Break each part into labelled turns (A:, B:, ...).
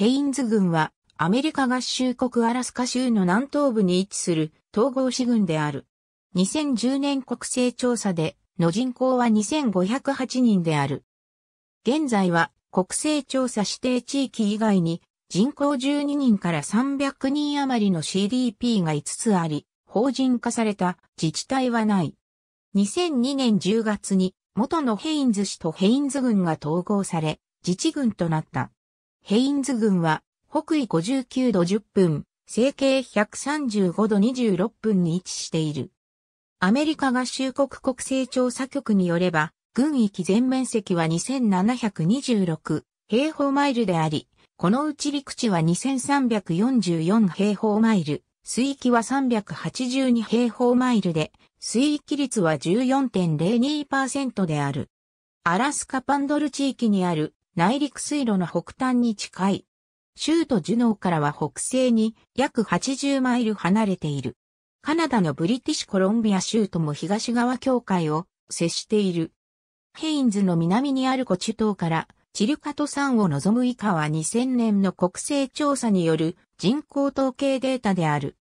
A: ヘインズ軍はアメリカ合衆国アラスカ州の南東部に位置する統合市軍である。2010年国勢調査での人口は2508人である。現在は国勢調査指定地域以外に人口12人から300人余りの CDP が5つあり、法人化された自治体はない。2002年10月に元のヘインズ市とヘインズ軍が統合され、自治軍となった。ヘインズ郡は、北緯59度10分、西経135度26分に位置している。アメリカ合衆国国勢調査局によれば、軍域全面積は2726平方マイルであり、このうち陸地は2344平方マイル、水域は382平方マイルで、水域率は14.02%である。アラスカパンドル地域にある内陸水路の北端に近い。州都ジュノーからは北西に約80マイル離れている。カナダのブリティッシュコロンビア州とも東側境界を接している。ヘインズの南にあるコチュ島からチルカト山を望む以下は2000年の国勢調査による人口統計データである。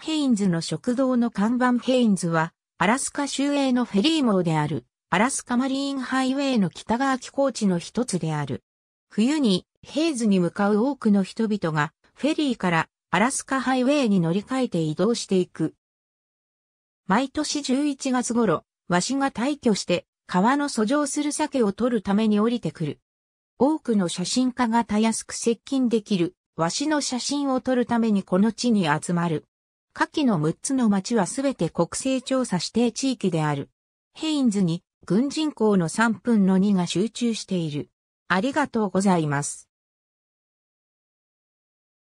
A: ヘインズの食堂の看板ヘインズはアラスカ州営のフェリー網である。アラスカマリーンハイウェイの北側気候地の一つである。冬にヘイズに向かう多くの人々がフェリーからアラスカハイウェイに乗り換えて移動していく。毎年11月頃、ワシが退去して川の遡上する鮭を取るために降りてくる。多くの写真家がたやすく接近できるワシの写真を撮るためにこの地に集まる。下記の6つの町はすべて国勢調査指定地域である。ヘインズに軍人口の3分の2が集中している。ありがとうございます。